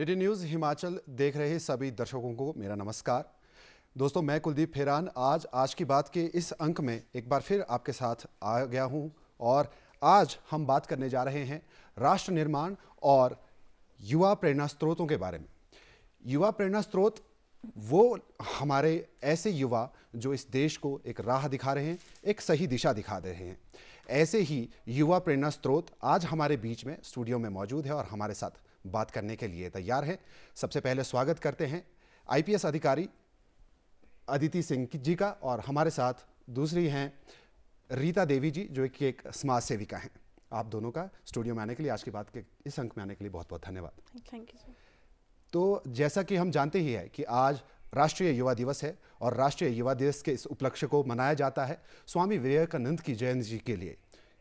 DD news Himachal देख रहे सभी दर्शकों को मेरा नमस्कार दोस्तों मैं कुलदीप फेरान आज आज की बात के इस अंक में एक बार फिर आपके साथ आ गया हूं और आज हम बात करने जा रहे हैं राष्ट्र निर्माण और युवा प्रेरणा स्रोतों के बारे में युवा प्रेरणा स्रोत वो हमारे ऐसे युवा जो इस देश को एक राह दिखा रहे हैं एक सही दिशा दिखा रहे हैं ऐसे ही युवा प्रेरणा स्रोत आज हमारे बीच में स्टूडियो में मौजूद है और हमारे साथ बात करने के लिए तैयार हैं सबसे पहले स्वागत करते हैं आईपीएस अधिकारी अदिति सिंह जी का और हमारे साथ दूसरी हैं रीता देवी जी जो कि एक समाज सेविका हैं आप दोनों का स्टूडियो में आने के लिए आज की बात के इस अंक में आने के लिए बहुत बहुत धन्यवाद थैंक यू तो जैसा कि हम जानते ही है कि आज राष्ट्रीय युवा दिवस है और राष्ट्रीय युवा दिवस के इस उपलक्ष्य को मनाया जाता है स्वामी विवेकानंद की जयंती के लिए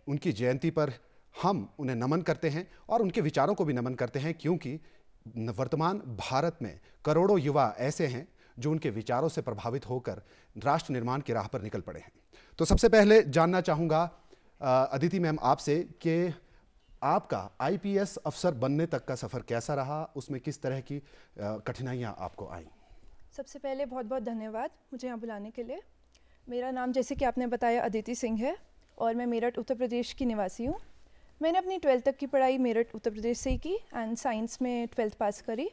उनकी जयंती पर हम उन्हें नमन करते हैं और उनके विचारों को भी नमन करते हैं क्योंकि वर्तमान भारत में करोड़ों युवा ऐसे हैं जो उनके विचारों से प्रभावित होकर राष्ट्र निर्माण की राह पर निकल पड़े हैं तो सबसे पहले जानना चाहूँगा अदिति मैम आपसे कि आपका आईपीएस अफसर बनने तक का सफ़र कैसा रहा उसमें किस तरह की कठिनाइयाँ आपको आई सबसे पहले बहुत बहुत धन्यवाद मुझे यहाँ बुलाने के लिए मेरा नाम जैसे कि आपने बताया अदिति सिंह है और मैं मेरठ उत्तर प्रदेश की निवासी हूँ मैंने अपनी ट्वेल्थ तक की पढ़ाई मेरठ उत्तर प्रदेश से ही की एंड साइंस में ट्वेल्थ पास करी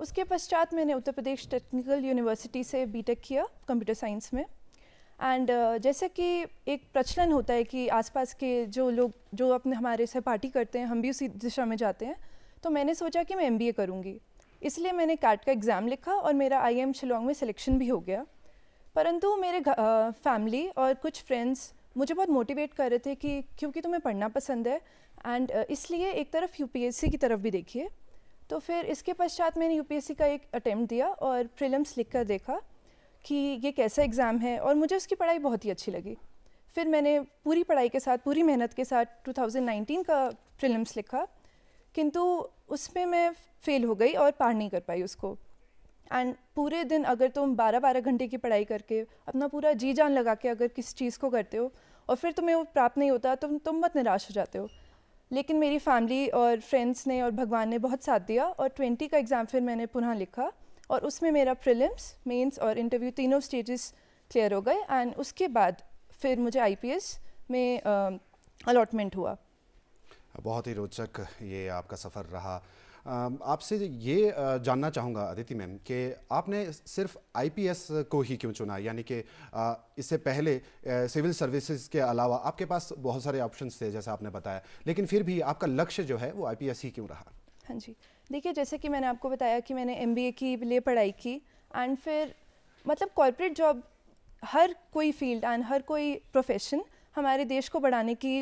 उसके पश्चात मैंने उत्तर प्रदेश टेक्निकल यूनिवर्सिटी से बीटेक किया कंप्यूटर साइंस में एंड uh, जैसे कि एक प्रचलन होता है कि आसपास के जो लोग जो अपने हमारे से पार्टी करते हैं हम भी उसी दिशा में जाते हैं तो मैंने सोचा कि मैं एम बी ए करूँगी इसलिए मैंने कैट का एग्ज़ाम लिखा और मेरा आई एम शिलोंग में सिलेक्शन भी हो गया परंतु मेरे फैमिली uh, और कुछ फ्रेंड्स मुझे बहुत मोटिवेट कर रहे थे कि क्योंकि तुम्हें पढ़ना पसंद है एंड uh, इसलिए एक तरफ यू की तरफ भी देखिए तो फिर इसके पश्चात मैंने यू का एक अटैम्प्ट दिया और प्रिलम्स लिख कर देखा कि ये कैसा एग्ज़ाम है और मुझे उसकी पढ़ाई बहुत ही अच्छी लगी फिर मैंने पूरी पढ़ाई के साथ पूरी मेहनत के साथ 2019 का प्रिलम्स लिखा किंतु उसमें मैं फ़ेल हो गई और पार नहीं कर पाई उसको एंड पूरे दिन अगर तुम बारह बारह घंटे की पढ़ाई करके अपना पूरा जी जान लगा के अगर किसी चीज़ को करते हो और फिर तुम्हें वो प्राप्त नहीं होता तो तुम मत निराश हो जाते हो लेकिन मेरी फैमिली और फ्रेंड्स ने और भगवान ने बहुत साथ दिया और ट्वेंटी का एग्ज़ाम फिर मैंने पुनः लिखा और उसमें मेरा प्रिलिम्स मेंस और इंटरव्यू तीनों स्टेजेस क्लियर हो गए एंड उसके बाद फिर मुझे आईपीएस में अलॉटमेंट हुआ बहुत ही रोचक ये आपका सफ़र रहा आपसे ये जानना चाहूँगा अदिति मैम कि आपने सिर्फ आईपीएस को ही क्यों चुना यानी कि इससे पहले सिविल सर्विसेज के अलावा आपके पास बहुत सारे ऑप्शन थे जैसा आपने बताया लेकिन फिर भी आपका लक्ष्य जो है वो आई ही क्यों रहा हाँ जी देखिए जैसे कि मैंने आपको बताया कि मैंने एम की लिए पढ़ाई की एंड फिर मतलब कॉरपोरेट जॉब हर कोई फील्ड एंड हर कोई प्रोफेशन हमारे देश को बढ़ाने के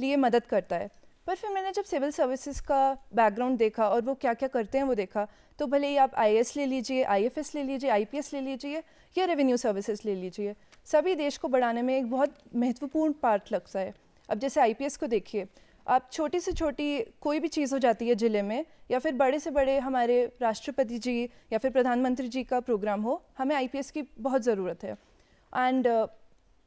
लिए मदद करता है पर फिर मैंने जब सिविल सर्विसेज का बैकग्राउंड देखा और वो क्या क्या करते हैं वो देखा तो भले ही आप आई ले लीजिए आई ले लीजिए आई ले लीजिए या रेवेन्यू सर्विसेज ले लीजिए सभी देश को बढ़ाने में एक बहुत महत्वपूर्ण पार्ट लगता है अब जैसे आई को देखिए आप छोटी से छोटी कोई भी चीज़ हो जाती है ज़िले में या फिर बड़े से बड़े हमारे राष्ट्रपति जी या फिर प्रधानमंत्री जी का प्रोग्राम हो हमें आई की बहुत ज़रूरत है एंड uh,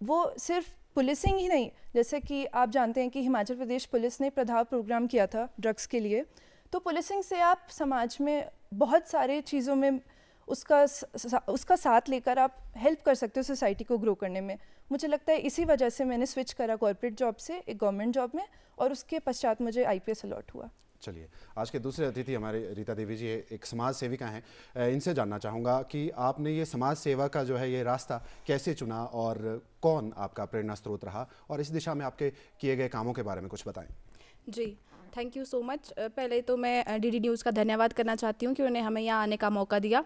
वो सिर्फ पुलिसिंग ही नहीं जैसे कि आप जानते हैं कि हिमाचल प्रदेश पुलिस ने प्रधाव प्रोग्राम किया था ड्रग्स के लिए तो पुलिसिंग से आप समाज में बहुत सारे चीज़ों में उसका उसका साथ लेकर आप हेल्प कर सकते हो सोसाइटी को ग्रो करने में मुझे लगता है इसी वजह से मैंने स्विच करा कॉरपोरेट जॉब से एक गवर्नमेंट जॉब में और उसके पश्चात मुझे आई पी अलॉट हुआ चलिए आज के दूसरे अतिथि हमारे रीता देवी जी एक समाज सेविका हैं इनसे जानना चाहूँगा कि आपने ये समाज सेवा का जो है ये रास्ता कैसे चुना और कौन आपका प्रेरणा स्रोत रहा और इस दिशा में आपके किए गए कामों के बारे में कुछ बताएं जी थैंक यू सो मच पहले तो मैं डीडी न्यूज़ का धन्यवाद करना चाहती हूँ कि उन्होंने हमें यहाँ आने का मौका दिया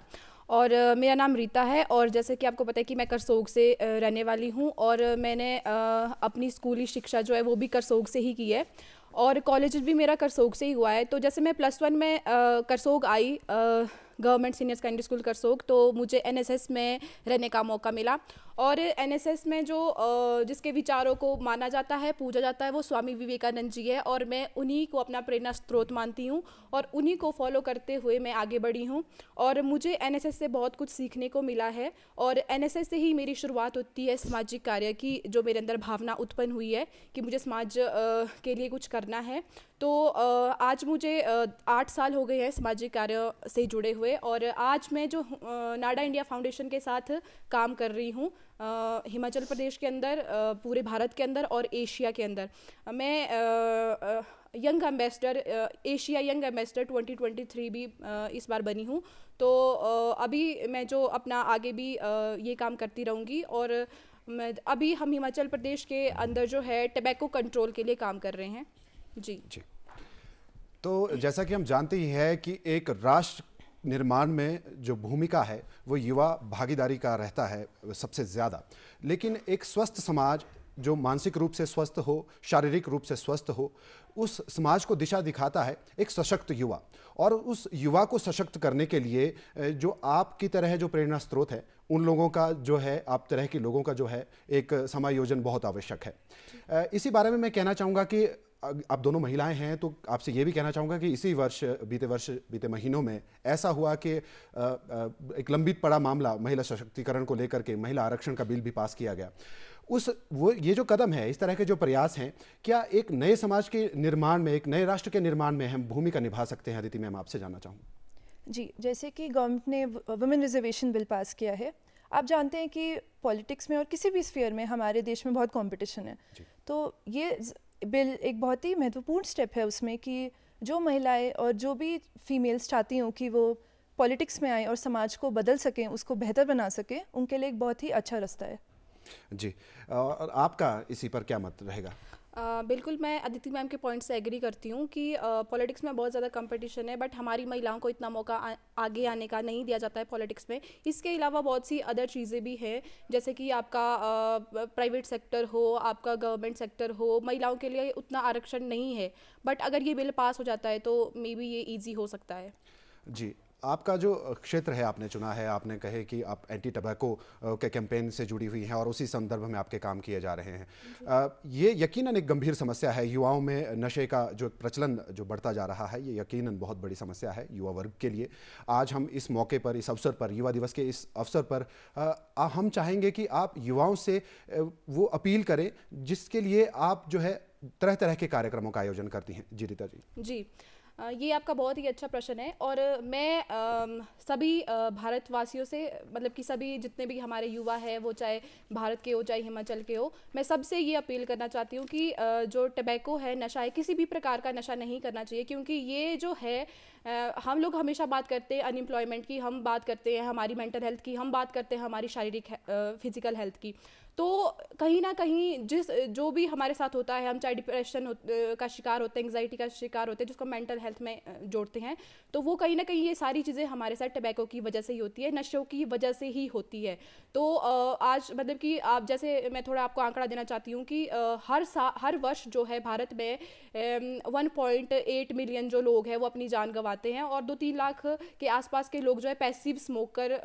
और मेरा नाम रीता है और जैसे कि आपको पता है कि मैं करसोग से रहने वाली हूँ और मैंने अपनी स्कूली शिक्षा जो है वो भी करसोग से ही की है और कॉलेज भी मेरा करसोग से ही हुआ है तो जैसे मैं प्लस वन में करसोग आई government senior secondary school Karsog तो मुझे एनएसएस में रहने का मौका मिला और एनएसएस में जो जिसके विचारों को माना जाता है पूजा जाता है वो स्वामी विवेकानंद जी है और मैं उन्हीं को अपना प्रेरणा स्रोत मानती हूँ और उन्हीं को फॉलो करते हुए मैं आगे बढ़ी हूँ और मुझे एन से बहुत कुछ सीखने को मिला है और एन से ही मेरी शुरुआत होती है सामाजिक कार्य की जो मेरे अंदर भावना उत्पन्न हुई है कि मुझे समाज के लिए कुछ करना है तो आज मुझे आठ साल हो गए हैं सामाजिक कार्य से जुड़े हुए और आज मैं जो नाडा इंडिया फाउंडेशन के साथ काम कर रही हूँ हिमाचल प्रदेश के अंदर पूरे भारत के अंदर और एशिया के अंदर मैं young ambassador Asia young ambassador 2023 भी इस बार बनी हूँ तो अभी मैं जो अपना आगे भी ये काम करती रहूँगी और अभी हम हिमाचल प्रदेश के अंदर जो है टबैको कंट्रोल के लिए काम कर रहे हैं जी जी तो जैसा कि हम जानते ही है कि एक राष्ट्र निर्माण में जो भूमिका है वो युवा भागीदारी का रहता है सबसे ज़्यादा लेकिन एक स्वस्थ समाज जो मानसिक रूप से स्वस्थ हो शारीरिक रूप से स्वस्थ हो उस समाज को दिशा दिखाता है एक सशक्त युवा और उस युवा को सशक्त करने के लिए जो आपकी तरह जो प्रेरणा स्रोत है उन लोगों का जो है आप तरह के लोगों का जो है एक समायोजन बहुत आवश्यक है इसी बारे में मैं कहना चाहूँगा कि आप दोनों महिलाएं हैं तो आपसे ये भी कहना चाहूँगा कि इसी वर्ष बीते वर्ष बीते महीनों में ऐसा हुआ कि एक लंबित पड़ा मामला महिला सशक्तिकरण को लेकर के महिला आरक्षण का बिल भी पास किया गया उस वो ये जो कदम है इस तरह के जो प्रयास हैं क्या एक नए समाज के निर्माण में एक नए राष्ट्र के निर्माण में हम भूमिका निभा सकते हैं अदिति मैम आपसे जानना चाहूँ जी जैसे कि गवर्नमेंट ने वुमेन रिजर्वेशन बिल पास किया है आप जानते हैं कि पॉलिटिक्स में और किसी भी स्फीयर में हमारे देश में बहुत कंपटीशन है तो ये बिल एक बहुत ही महत्वपूर्ण स्टेप है उसमें कि जो महिलाएं और जो भी फीमेल्स चाहती हों कि वो पॉलिटिक्स में आए और समाज को बदल सकें उसको बेहतर बना सकें उनके लिए एक बहुत ही अच्छा रास्ता है जी और आपका इसी पर क्या मत रहेगा बिल्कुल मैं अदिति मैम के पॉइंट से एग्री करती हूँ कि पॉलिटिक्स में बहुत ज़्यादा कंपटीशन है बट हमारी महिलाओं को इतना मौका आ, आगे आने का नहीं दिया जाता है पॉलिटिक्स में इसके अलावा बहुत सी अदर चीज़ें भी हैं जैसे कि आपका प्राइवेट सेक्टर हो आपका गवर्नमेंट सेक्टर हो महिलाओं के लिए उतना आरक्षण नहीं है बट अगर ये बिल पास हो जाता है तो मे बी ये ईजी हो सकता है जी आपका जो क्षेत्र है आपने चुना है आपने कहे कि आप एंटी टबैको के कैंपेन से जुड़ी हुई हैं और उसी संदर्भ में आपके काम किए जा रहे हैं ये यकीनन एक गंभीर समस्या है युवाओं में नशे का जो प्रचलन जो बढ़ता जा रहा है ये यकीनन बहुत बड़ी समस्या है युवा वर्ग के लिए आज हम इस मौके पर इस अवसर पर युवा दिवस के इस अवसर पर आ, हम चाहेंगे कि आप युवाओं से वो अपील करें जिसके लिए आप जो है तरह तरह के कार्यक्रमों का आयोजन करती हैं जी रीता जी जी ये आपका बहुत ही अच्छा प्रश्न है और मैं सभी भारतवासियों से मतलब कि सभी जितने भी हमारे युवा है वो चाहे भारत के हो चाहे हिमाचल के हो मैं सबसे ये अपील करना चाहती हूँ कि जो टबैको है नशा है किसी भी प्रकार का नशा नहीं करना चाहिए क्योंकि ये जो है हम लोग हमेशा बात करते हैं अनएम्प्लॉयमेंट की हम बात करते हैं हमारी मेंटल हेल्थ की हम बात करते हैं हमारी शारीरिक फिजिकल हेल्थ की तो कहीं ना कहीं जिस जो भी हमारे साथ होता है हम चाहे डिप्रेशन का शिकार होते हैं एंगजाइटी का शिकार होते हैं जिसको मेंटल हेल्थ में जोड़ते हैं तो वो कहीं ना कहीं ये सारी चीज़ें हमारे साथ टबैको की वजह से ही होती है नशों की वजह से ही होती है तो आज मतलब कि आप जैसे मैं थोड़ा आपको आंकड़ा देना चाहती हूँ कि हर सा हर वर्ष जो है भारत में वन पॉइंट एट मिलियन जो लोग हैं वो अपनी जान गंवाते हैं और दो तीन लाख के आसपास के लोग जो है पैसिव स्मोकर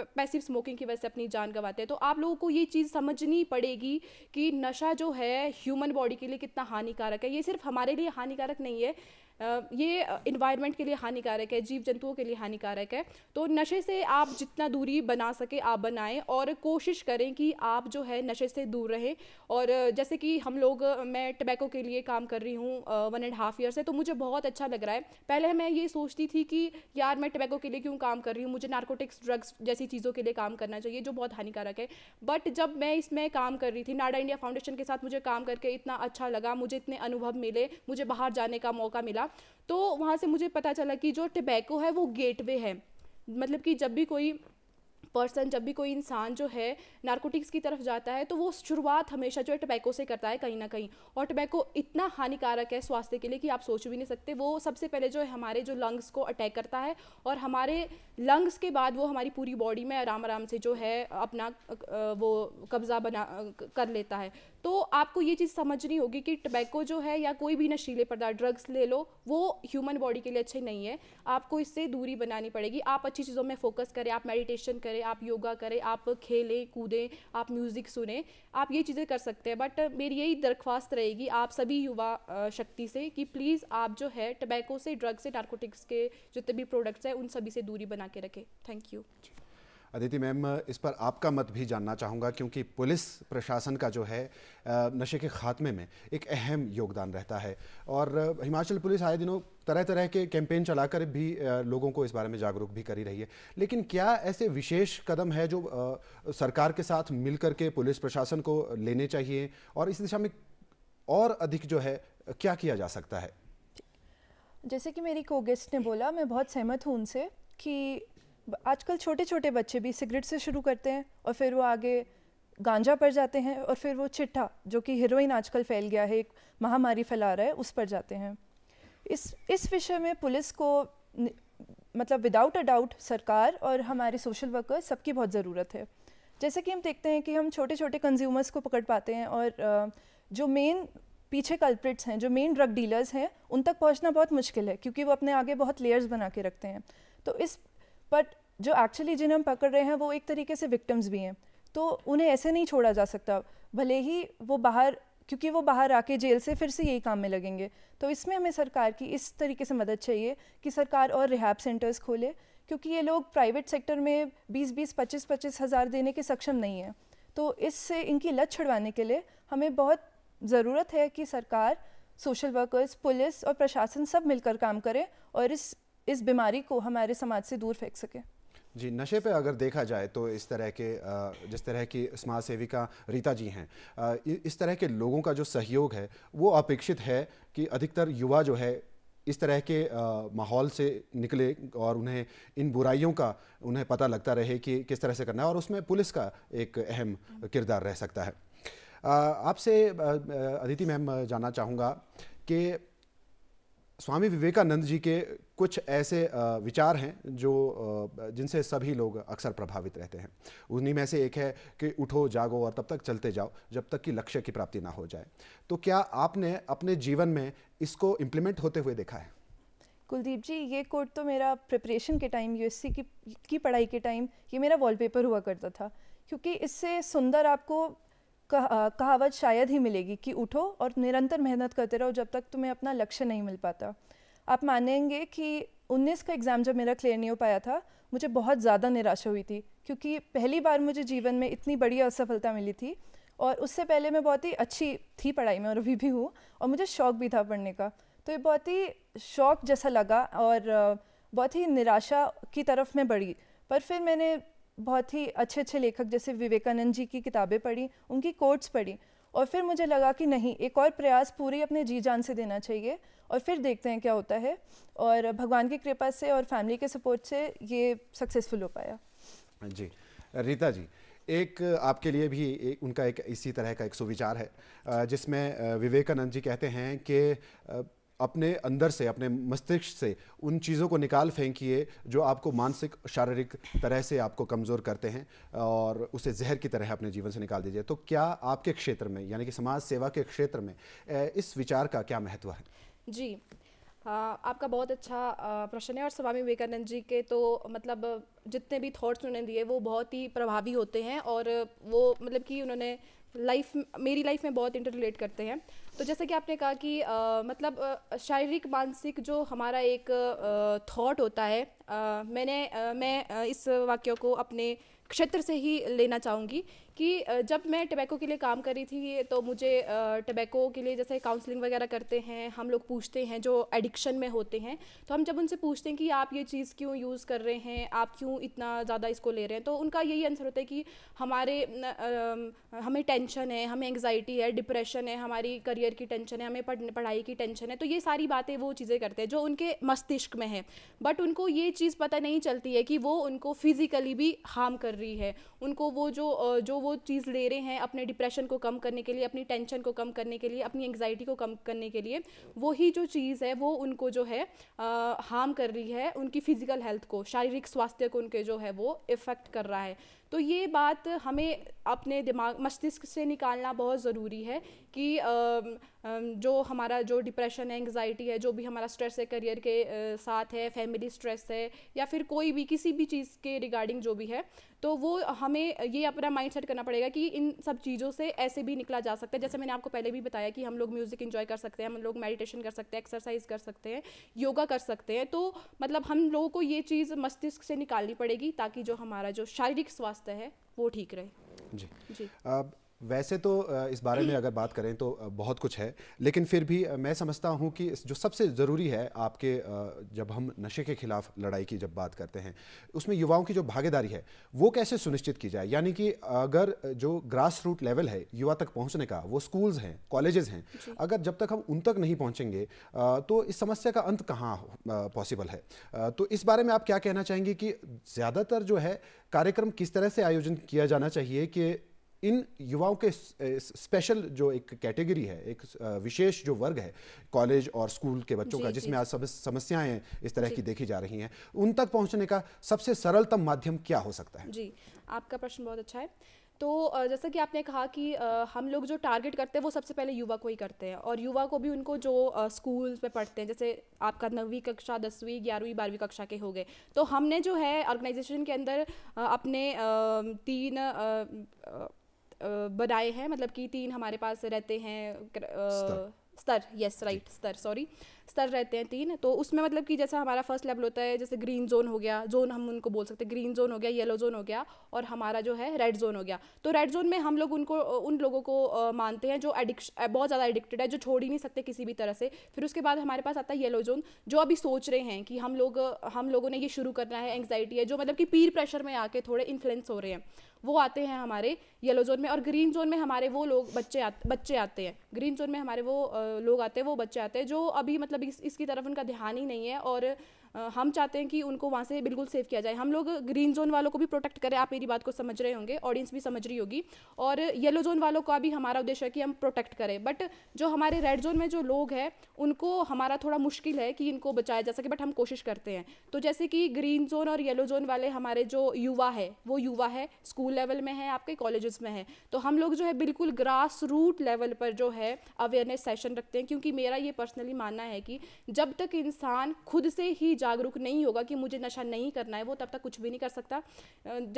पैसिव स्मोकिंग की वजह से अपनी जान गंवाते हैं तो आप लोगों को ये चीज़ समझनी पड़ेगी कि नशा जो है ह्यूमन बॉडी के लिए कितना हानिकारक है ये सिर्फ हमारे लिए हानिकारक नहीं है ये इन्वायरमेंट के लिए हानिकारक है जीव जंतुओं के लिए हानिकारक है तो नशे से आप जितना दूरी बना सके आप बनाएं और कोशिश करें कि आप जो है नशे से दूर रहें और जैसे कि हम लोग मैं टबैको के लिए काम कर रही हूँ वन एंड हाफ ईयर से तो मुझे बहुत अच्छा लग रहा है पहले मैं ये सोचती थी कि यार मैं टबैको के लिए क्यों काम कर रही हूँ मुझे नार्कोटिक्स ड्रग्स जैसी चीज़ों के लिए काम करना चाहिए जो बहुत हानिकारक है बट जब मैं इसमें काम कर रही थी नाडा इंडिया फाउंडेशन के साथ मुझे काम करके इतना अच्छा लगा मुझे इतने अनुभव मिले मुझे बाहर जाने का मौका मिला तो वहाँ से मुझे पता चला कि जो टबैको है वो गेटवे है मतलब कि जब भी कोई पर्सन जब भी कोई इंसान जो है नारकोटिक्स की तरफ जाता है तो वो शुरुआत हमेशा जो है टबैको से करता है कहीं ना कहीं और टबैको इतना हानिकारक है स्वास्थ्य के लिए कि आप सोच भी नहीं सकते वो सबसे पहले जो है हमारे जो लंग्स को अटैक करता है और हमारे लंग्स के बाद वो हमारी पूरी बॉडी में आराम आराम से जो है अपना वो कब्ज़ा बना कर लेता है तो आपको ये चीज़ समझनी होगी कि टबैको जो है या कोई भी नशीले पदार्थ ड्रग्स ले लो वो ह्यूमन बॉडी के लिए अच्छे नहीं है आपको इससे दूरी बनानी पड़ेगी आप अच्छी चीज़ों में फोकस करें आप मेडिटेशन करें आप योगा करें आप खेलें कूदें आप म्यूज़िक सुने आप ये चीज़ें कर सकते हैं बट मेरी यही दरख्वास्त रहेगी आप सभी युवा शक्ति से कि प्लीज़ आप जो है टबैको से ड्रग्स से नार्कोटिक्स के जितने भी प्रोडक्ट्स हैं उन सभी से दूरी बना के रखें थैंक यू अदिति मैम इस पर आपका मत भी जानना चाहूँगा क्योंकि पुलिस प्रशासन का जो है नशे के खात्मे में एक अहम योगदान रहता है और हिमाचल पुलिस आए दिनों तरह तरह के कैंपेन चलाकर भी लोगों को इस बारे में जागरूक भी करी रही है लेकिन क्या ऐसे विशेष कदम है जो सरकार के साथ मिल के पुलिस प्रशासन को लेने चाहिए और इस दिशा में और अधिक जो है क्या किया जा सकता है जैसे कि मेरी को गेस्ट ने बोला मैं बहुत सहमत हूँ उनसे कि आजकल छोटे छोटे बच्चे भी सिगरेट से शुरू करते हैं और फिर वो आगे गांजा पर जाते हैं और फिर वो चिट्ठा जो कि हीरोइन आजकल फैल गया है एक महामारी फैला रहा है उस पर जाते हैं इस इस विषय में पुलिस को न, मतलब विदाउट अ डाउट सरकार और हमारे सोशल वर्कर्स सबकी बहुत ज़रूरत है जैसे कि हम देखते हैं कि हम छोटे छोटे कंज्यूमर्स को पकड़ पाते हैं और जो मेन पीछे कल्प्रिट्स हैं जो मेन ड्रग डीलर्स हैं उन तक पहुंचना बहुत मुश्किल है क्योंकि वो अपने आगे बहुत लेयर्स बना के रखते हैं तो इस बट जो एक्चुअली जिन्हें हम पकड़ रहे हैं वो एक तरीके से विक्टम्स भी हैं तो उन्हें ऐसे नहीं छोड़ा जा सकता भले ही वो बाहर क्योंकि वो बाहर आके जेल से फिर से यही काम में लगेंगे तो इसमें हमें सरकार की इस तरीके से मदद चाहिए कि सरकार और रिहाब सेंटर्स खोले क्योंकि ये लोग प्राइवेट सेक्टर में 20-20, 25 पच्चीस हज़ार देने के सक्षम नहीं है तो इससे इनकी लत छुड़वाने के लिए हमें बहुत ज़रूरत है कि सरकार सोशल वर्कर्स पुलिस और प्रशासन सब मिलकर काम करें और इस इस बीमारी को हमारे समाज से दूर फेंक सकें जी नशे पे अगर देखा जाए तो इस तरह के जिस तरह की समाज सेविका रीता जी हैं इस तरह के लोगों का जो सहयोग है वो अपेक्षित है कि अधिकतर युवा जो है इस तरह के माहौल से निकले और उन्हें इन बुराइयों का उन्हें पता लगता रहे कि किस तरह से करना है और उसमें पुलिस का एक अहम किरदार रह सकता है आपसे अदिति मैम जानना चाहूँगा कि स्वामी विवेकानंद जी के कुछ ऐसे विचार हैं जो जिनसे सभी लोग अक्सर प्रभावित रहते हैं उन्हीं में से एक है कि उठो जागो और तब तक चलते जाओ जब तक कि लक्ष्य की प्राप्ति ना हो जाए तो क्या आपने अपने जीवन में इसको इम्प्लीमेंट होते हुए देखा है कुलदीप जी ये कोट तो मेरा प्रिपरेशन के टाइम यूएससी की की पढ़ाई के टाइम ये मेरा वॉलपेपर हुआ करता था क्योंकि इससे सुंदर आपको कहावत शायद ही मिलेगी कि उठो और निरंतर मेहनत करते रहो जब तक तुम्हें अपना लक्ष्य नहीं मिल पाता आप मानेंगे कि 19 का एग्ज़ाम जब मेरा क्लियर नहीं हो पाया था मुझे बहुत ज़्यादा निराशा हुई थी क्योंकि पहली बार मुझे जीवन में इतनी बड़ी असफलता मिली थी और उससे पहले मैं बहुत ही अच्छी थी पढ़ाई में और अभी भी हूँ और मुझे शौक़ भी था पढ़ने का तो ये बहुत ही शौक़ जैसा लगा और बहुत ही निराशा की तरफ मैं बढ़ी पर फिर मैंने बहुत ही अच्छे अच्छे लेखक जैसे विवेकानंद जी की किताबें पढ़ी उनकी कोट्स पढ़ी और फिर मुझे लगा कि नहीं एक और प्रयास पूरी अपने जी जान से देना चाहिए और फिर देखते हैं क्या होता है और भगवान की कृपा से और फैमिली के सपोर्ट से ये सक्सेसफुल हो पाया जी रीता जी एक आपके लिए भी एक उनका एक इसी तरह का एक सुविचार है जिसमें विवेकानंद जी कहते हैं कि अपने अंदर से अपने मस्तिष्क से उन चीज़ों को निकाल फेंकिए जो आपको मानसिक शारीरिक तरह से आपको कमज़ोर करते हैं और उसे जहर की तरह अपने जीवन से निकाल दीजिए तो क्या आपके क्षेत्र में यानी कि समाज सेवा के क्षेत्र में इस विचार का क्या महत्व है जी आ, आपका बहुत अच्छा प्रश्न है और स्वामी विवेकानंद जी के तो मतलब जितने भी थॉट्स उन्होंने दिए वो बहुत ही प्रभावी होते हैं और वो मतलब कि उन्होंने लाइफ मेरी लाइफ में बहुत इंटर रिलेट करते हैं तो जैसा कि आपने कहा कि आ, मतलब शारीरिक मानसिक जो हमारा एक थॉट होता है आ, मैंने आ, मैं इस वाक्य को अपने क्षेत्र से ही लेना चाहूँगी कि जब मैं टबैको के लिए काम कर रही थी तो मुझे टबैको के लिए जैसे काउंसलिंग वगैरह करते हैं हम लोग पूछते हैं जो एडिक्शन में होते हैं तो हम जब उनसे पूछते हैं कि आप ये चीज़ क्यों यूज़ कर रहे हैं आप क्यों इतना ज़्यादा इसको ले रहे हैं तो उनका यही आंसर होता है कि हमारे हमें टेंशन है हमें एंगजाइटी है डिप्रेशन है हमारी करियर की टेंशन है हमें पढ़ाई की टेंशन है तो ये सारी बातें वो चीज़ें करते हैं जो उनके मस्तिष्क में है बट उनको ये चीज़ पता नहीं चलती है कि वो उनको फिज़िकली भी हार्म कर रही है उनको वो जो जो वो वो चीज़ ले रहे हैं अपने डिप्रेशन को कम करने के लिए अपनी टेंशन को कम करने के लिए अपनी एंगजाइटी को कम करने के लिए वही जो चीज़ है वो उनको जो है हार्म कर रही है उनकी फ़िज़िकल हेल्थ को शारीरिक स्वास्थ्य को उनके जो है वो इफ़ेक्ट कर रहा है तो ये बात हमें अपने दिमाग मस्तिष्क से निकालना बहुत ज़रूरी है कि जो हमारा जो डिप्रेशन है एंग्जाइटी है जो भी हमारा स्ट्रेस है करियर के साथ है फैमिली स्ट्रेस है या फिर कोई भी किसी भी चीज़ के रिगार्डिंग जो भी है तो वो हमें ये अपना माइंड सेट करना पड़ेगा कि इन सब चीज़ों से ऐसे भी निकला जा सकता है जैसे मैंने आपको पहले भी बताया कि हम लोग म्यूज़िक इन्जॉय कर सकते हैं हम लोग मेडिटेशन कर सकते हैं एक्सरसाइज कर सकते हैं योगा कर सकते हैं तो मतलब हम लोगों को ये चीज़ मस्तिष्क से निकालनी पड़ेगी ताकि जो हमारा जो शारीरिक स्वास्थ्य रास्ता है वो ठीक रहे जी जी अब वैसे तो इस बारे में अगर बात करें तो बहुत कुछ है लेकिन फिर भी मैं समझता हूं कि जो सबसे ज़रूरी है आपके जब हम नशे के खिलाफ लड़ाई की जब बात करते हैं उसमें युवाओं की जो भागीदारी है वो कैसे सुनिश्चित की जाए यानी कि अगर जो ग्रास रूट लेवल है युवा तक पहुंचने का वो स्कूल्स हैं कॉलेजेस हैं अगर जब तक हम उन तक नहीं पहुँचेंगे तो इस समस्या का अंत कहाँ पॉसिबल है तो इस बारे में आप क्या कहना चाहेंगे कि ज़्यादातर जो है कार्यक्रम किस तरह से आयोजन किया जाना चाहिए कि इन युवाओं के स्पेशल जो एक कैटेगरी है एक विशेष जो वर्ग है कॉलेज और स्कूल के बच्चों का जिसमें आज समस्याएं इस तरह की देखी जा रही हैं उन तक पहुंचने का सबसे सरलतम माध्यम क्या हो सकता है जी आपका प्रश्न बहुत अच्छा है तो जैसा कि आपने कहा कि हम लोग जो टारगेट करते हैं वो सबसे पहले युवा को ही करते हैं और युवा को भी उनको जो स्कूल्स में पढ़ते हैं जैसे आपका नवीं कक्षा दसवीं ग्यारहवीं बारहवीं कक्षा के हो गए तो हमने जो है ऑर्गेनाइजेशन के अंदर अपने तीन बनाए हैं मतलब कि तीन हमारे पास रहते हैं स्तर यस राइट स्तर सॉरी स्तर रहते हैं तीन तो उसमें मतलब कि जैसा हमारा फर्स्ट लेवल होता है जैसे ग्रीन जोन हो गया जोन हम उनको बोल सकते हैं ग्रीन जोन हो गया येलो जोन हो गया और हमारा जो है रेड जोन हो गया तो रेड जोन में हम लोग उनको उन लोगों को मानते हैं जो एडिक्श बहुत ज़्यादा एडिक्टेड है जो छोड़ ही नहीं सकते किसी भी तरह से फिर उसके बाद हमारे पास आता है येलो जोन जो अभी सोच रहे हैं कि हम लोग हम लोगों ने ये शुरू करना है एंगजाइटी है जो मतलब कि पीर प्रेशर में आके थोड़े इन्फ्लुएंस हो रहे हैं वो आते हैं हमारे येलो जोन में और ग्रीन जोन में हमारे वो लोग बच्चे आते बच्चे आते हैं ग्रीन जोन में हमारे वो लोग आते हैं वो बच्चे आते हैं जो अभी मतलब इस, इसकी तरफ उनका ध्यान ही नहीं है और हम चाहते हैं कि उनको वहाँ से बिल्कुल सेव किया जाए हम लोग ग्रीन जोन वालों को भी प्रोटेक्ट करें आप मेरी बात को समझ रहे होंगे ऑडियंस भी समझ रही होगी और येलो जोन वालों का भी हमारा उद्देश्य है कि हम प्रोटेक्ट करें बट जो हमारे रेड जोन में जो लोग हैं उनको हमारा थोड़ा मुश्किल है कि इनको बचाया जा सके बट हम कोशिश करते हैं तो जैसे कि ग्रीन जोन और येलो जोन वाले हमारे जो युवा है वो युवा है स्कूल लेवल में है आपके कॉलेजेस में है तो हम लोग जो है बिल्कुल ग्रास रूट लेवल पर जो है अवेयरनेस सेशन रखते हैं क्योंकि मेरा ये पर्सनली मानना है कि जब तक इंसान खुद से ही जागरूक नहीं होगा कि मुझे नशा नहीं करना है वो तब तक कुछ भी नहीं कर सकता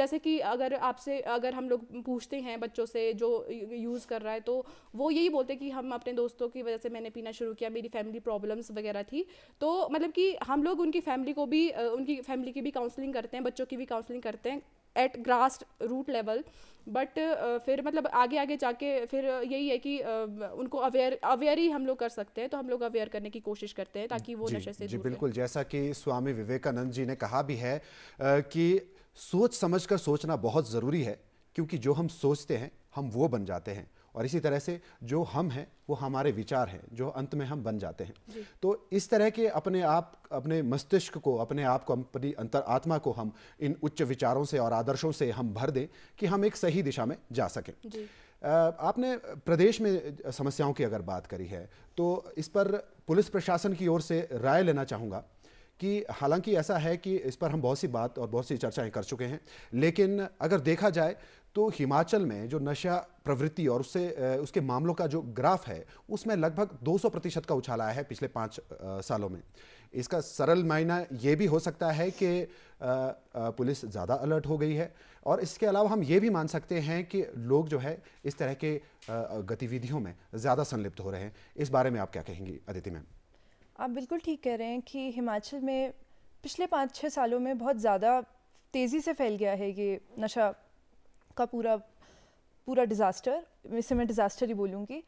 जैसे कि अगर आपसे अगर हम लोग पूछते हैं बच्चों से जो यूज़ कर रहा है तो वो यही बोलते कि हम अपने दोस्तों की वजह से मैंने पीना शुरू किया मेरी फैमिली प्रॉब्लम्स वगैरह थी तो मतलब कि हम लोग उनकी फैमिली को भी उनकी फैमिली की भी काउंसलिंग करते हैं बच्चों की भी काउंसलिंग करते हैं at grass root level but uh, फिर मतलब आगे आगे जाके फिर यही है कि uh, उनको अवेयर अवेयर ही हम लोग कर सकते हैं तो हम लोग अवेयर करने की कोशिश करते हैं ताकि वो नशे से जी बिल्कुल जैसा कि स्वामी विवेकानंद जी ने कहा भी है uh, कि सोच समझ कर सोचना बहुत ज़रूरी है क्योंकि जो हम सोचते हैं हम वो बन जाते हैं और इसी तरह से जो हम हैं वो हमारे विचार हैं जो अंत में हम बन जाते हैं तो इस तरह के अपने आप अपने मस्तिष्क को अपने आप को अपनी अंतर आत्मा को हम इन उच्च विचारों से और आदर्शों से हम भर दें कि हम एक सही दिशा में जा सकें आपने प्रदेश में समस्याओं की अगर बात करी है तो इस पर पुलिस प्रशासन की ओर से राय लेना चाहूँगा कि हालांकि ऐसा है कि इस पर हम बहुत सी बात और बहुत सी चर्चाएं कर चुके हैं लेकिन अगर देखा जाए तो हिमाचल में जो नशा प्रवृत्ति और उससे उसके मामलों का जो ग्राफ है उसमें लगभग 200 प्रतिशत का उछाल आया है पिछले पाँच सालों में इसका सरल मायना ये भी हो सकता है कि पुलिस ज़्यादा अलर्ट हो गई है और इसके अलावा हम ये भी मान सकते हैं कि लोग जो है इस तरह के गतिविधियों में ज़्यादा संलिप्त हो रहे हैं इस बारे में आप क्या कहेंगी अदिति मैम आप बिल्कुल ठीक कह रहे हैं कि हिमाचल में पिछले पाँच छः सालों में बहुत ज़्यादा तेज़ी से फैल गया है ये नशा का पूरा पूरा डिज़ास्टर इसे मैं डिज़ास्टर ही बोलूँगी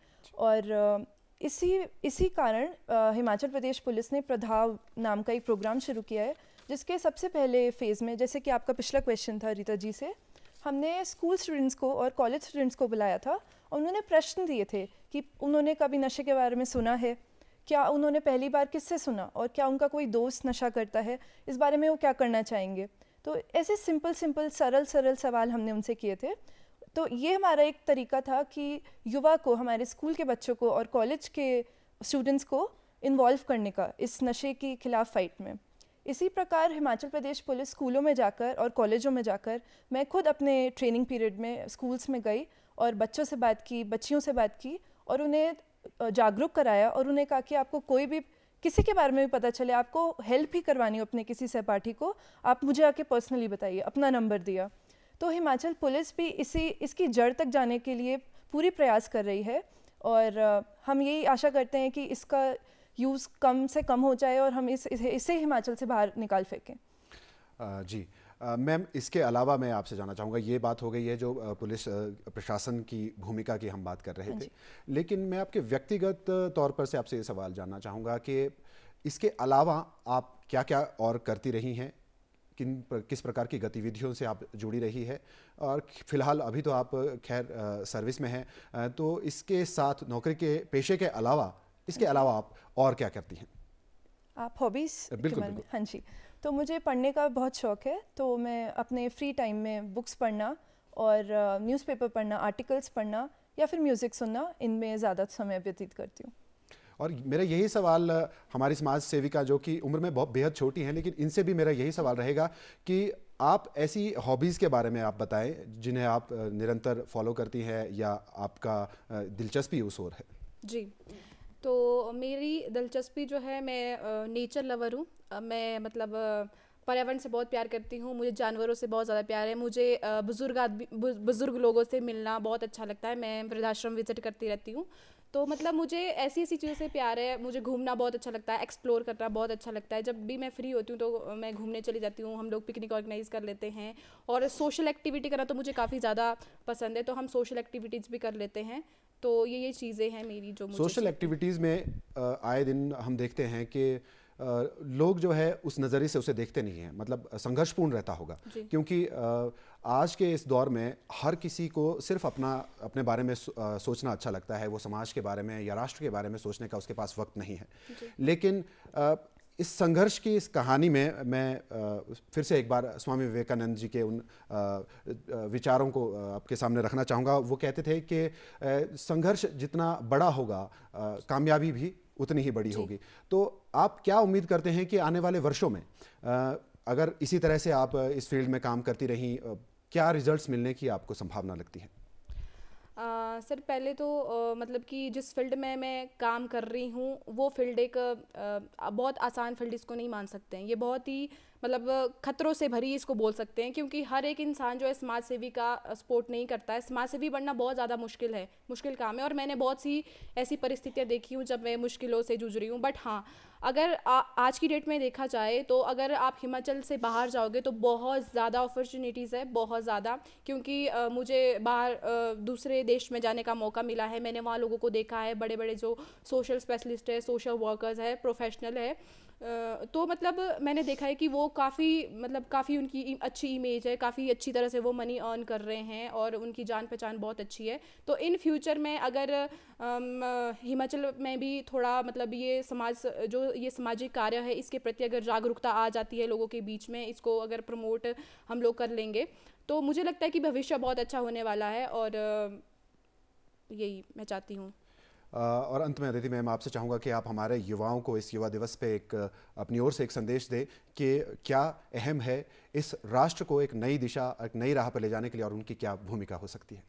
और इसी इसी कारण हिमाचल प्रदेश पुलिस ने प्रधाव नाम का एक प्रोग्राम शुरू किया है जिसके सबसे पहले फ़ेज़ में जैसे कि आपका पिछला क्वेश्चन था रीता जी से हमने स्कूल स्टूडेंट्स को और कॉलेज स्टूडेंट्स को बुलाया था और उन्होंने प्रश्न दिए थे कि उन्होंने कभी नशे के बारे में सुना है क्या उन्होंने पहली बार किससे सुना और क्या उनका कोई दोस्त नशा करता है इस बारे में वो क्या करना चाहेंगे तो ऐसे सिंपल सिंपल सरल सरल सवाल हमने उनसे किए थे तो ये हमारा एक तरीका था कि युवा को हमारे स्कूल के बच्चों को और कॉलेज के स्टूडेंट्स को इन्वॉल्व करने का इस नशे के खिलाफ फाइट में इसी प्रकार हिमाचल प्रदेश पुलिस स्कूलों में जाकर और कॉलेजों में जाकर मैं खुद अपने ट्रेनिंग पीरियड में स्कूल्स में गई और बच्चों से बात की बच्चियों से बात की और उन्हें जागरूक कराया और उन्हें कहा कि आपको कोई भी किसी के बारे में भी पता चले आपको हेल्प ही करवानी हो अपने किसी सहपाठी को आप मुझे आके पर्सनली बताइए अपना नंबर दिया तो हिमाचल पुलिस भी इसी इसकी जड़ तक जाने के लिए पूरी प्रयास कर रही है और हम यही आशा करते हैं कि इसका यूज़ कम से कम हो जाए और हम इस इसे, इसे हिमाचल से बाहर निकाल फेंकें जी मैम इसके अलावा मैं आपसे जानना चाहूँगा ये बात हो गई है जो पुलिस प्रशासन की भूमिका की हम बात कर रहे हाँ थे लेकिन मैं आपके व्यक्तिगत तौर पर से आपसे ये सवाल जानना चाहूँगा कि इसके अलावा आप क्या क्या और करती रही हैं किन पर, किस प्रकार की गतिविधियों से आप जुड़ी रही है और फिलहाल अभी तो आप खैर सर्विस में हैं तो इसके साथ नौकरी के पेशे के अलावा इसके हाँ अलावा आप और क्या करती हैं आप हॉबीज़ बिल्कुल हाँ जी तो मुझे पढ़ने का बहुत शौक़ है तो मैं अपने फ्री टाइम में बुक्स पढ़ना और न्यूज़पेपर पढ़ना आर्टिकल्स पढ़ना या फिर म्यूज़िक सुनना इनमें ज़्यादा समय व्यतीत करती हूँ और मेरा यही सवाल हमारी समाज सेविका जो कि उम्र में बहुत बेहद छोटी हैं लेकिन इनसे भी मेरा यही सवाल रहेगा कि आप ऐसी हॉबीज़ के बारे में आप बताएं जिन्हें आप निरंतर फॉलो करती हैं या आपका दिलचस्पी उस ओर है जी तो मेरी दिलचस्पी जो है मैं नेचर लवर हूँ मैं मतलब पर्यावरण से बहुत प्यार करती हूँ मुझे जानवरों से बहुत ज़्यादा प्यार है मुझे बुज़ुर्ग आदमी बुज़ुर्ग लोगों से मिलना बहुत अच्छा लगता है मैं वृद्धाश्रम विज़िट करती रहती हूँ तो मतलब मुझे ऐसी ऐसी चीज़ों से प्यार है मुझे घूमना बहुत अच्छा लगता है एक्सप्लोर करना बहुत अच्छा लगता है जब भी मैं फ्री होती हूँ तो मैं घूमने चली जाती हूँ हम लोग पिकनिक ऑर्गेनाइज़ कर लेते हैं और सोशल एक्टिविटी करना तो मुझे काफ़ी ज़्यादा पसंद है तो हम सोशल एक्टिविटीज़ भी कर लेते हैं तो ये ये चीज़ें हैं मेरी जो सोशल एक्टिविटीज़ में आए दिन हम देखते हैं कि लोग जो है उस नज़रिए से उसे देखते नहीं हैं मतलब संघर्षपूर्ण रहता होगा क्योंकि आज के इस दौर में हर किसी को सिर्फ अपना अपने बारे में सोचना अच्छा लगता है वो समाज के बारे में या राष्ट्र के बारे में सोचने का उसके पास वक्त नहीं है लेकिन इस संघर्ष की इस कहानी में मैं फिर से एक बार स्वामी विवेकानंद जी के उन विचारों को आपके सामने रखना चाहूँगा वो कहते थे कि संघर्ष जितना बड़ा होगा कामयाबी भी उतनी ही बड़ी होगी तो आप क्या उम्मीद करते हैं कि आने वाले वर्षों में अगर इसी तरह से आप इस फील्ड में काम करती रहीं क्या रिजल्ट्स मिलने की आपको संभावना लगती है सर पहले तो आ, मतलब कि जिस फील्ड में मैं काम कर रही हूँ वो फील्ड एक आ, बहुत आसान फील्ड इसको नहीं मान सकते हैं ये बहुत ही मतलब खतरों से भरी इसको बोल सकते हैं क्योंकि हर एक इंसान जो है समाज सेवी का सपोर्ट नहीं करता है समाज सेवी बनना बहुत ज़्यादा मुश्किल है मुश्किल काम है और मैंने बहुत सी ऐसी परिस्थितियाँ देखी हूँ जब मैं मुश्किलों से जूझ रही हूँ बट हाँ अगर आ, आज की डेट में देखा जाए तो अगर आप हिमाचल से बाहर जाओगे तो बहुत ज़्यादा अपॉर्चुनिटीज़ है बहुत ज़्यादा क्योंकि आ, मुझे बाहर आ, दूसरे देश में जाने का मौका मिला है मैंने वहाँ लोगों को देखा है बड़े बड़े जो सोशल स्पेशलिस्ट है सोशल वर्कर्स है प्रोफेशनल है तो मतलब मैंने देखा है कि वो काफ़ी मतलब काफ़ी उनकी अच्छी इमेज है काफ़ी अच्छी तरह से वो मनी अर्न कर रहे हैं और उनकी जान पहचान बहुत अच्छी है तो इन फ्यूचर में अगर हिमाचल में भी थोड़ा मतलब ये समाज जो ये सामाजिक कार्य है इसके प्रति अगर जागरूकता आ जाती है लोगों के बीच में इसको अगर प्रमोट हम लोग कर लेंगे तो मुझे लगता है कि भविष्य बहुत अच्छा होने वाला है और यही मैं चाहती हूँ और अंत में अदिति मैम आपसे चाहूँगा कि आप हमारे युवाओं को इस युवा दिवस पे एक अपनी ओर से एक संदेश दें कि क्या अहम है इस राष्ट्र को एक नई दिशा एक नई राह पर ले जाने के लिए और उनकी क्या भूमिका हो सकती है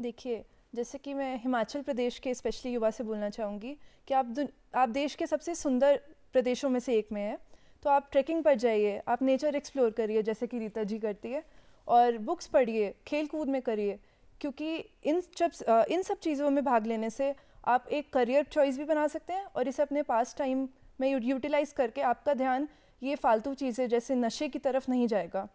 देखिए जैसे कि मैं हिमाचल प्रदेश के स्पेशली युवा से बोलना चाहूँगी कि आप आप देश के सबसे सुंदर प्रदेशों में से एक में है तो आप ट्रैकिंग पर जाइए आप नेचर एक्सप्लोर करिए जैसे कि रीता जी करती है और बुक्स पढ़िए खेल कूद में करिए क्योंकि इन जब इन सब चीज़ों में भाग लेने से आप एक करियर चॉइस भी बना सकते हैं और इसे अपने पास टाइम में यूटिलाइज़ करके आपका ध्यान ये फालतू चीज़ें जैसे नशे की तरफ नहीं जाएगा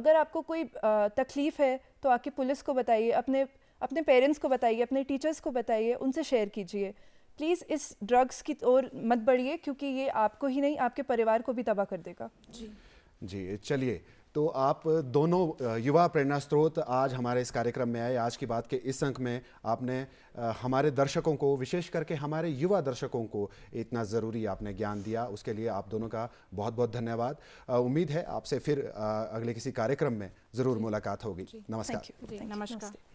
अगर आपको कोई तकलीफ़ है तो आके पुलिस को बताइए अपने अपने पेरेंट्स को बताइए अपने टीचर्स को बताइए उनसे शेयर कीजिए प्लीज़ इस ड्रग्स की ओर मत बढ़िए क्योंकि ये आपको ही नहीं आपके परिवार को भी तबाह कर देगा जी जी चलिए तो आप दोनों युवा प्रेरणा स्रोत आज हमारे इस कार्यक्रम में आए आज की बात के इस अंक में आपने हमारे दर्शकों को विशेष करके हमारे युवा दर्शकों को इतना ज़रूरी आपने ज्ञान दिया उसके लिए आप दोनों का बहुत बहुत धन्यवाद उम्मीद है आपसे फिर अगले किसी कार्यक्रम में ज़रूर मुलाकात होगी नमस्कार नमस्कार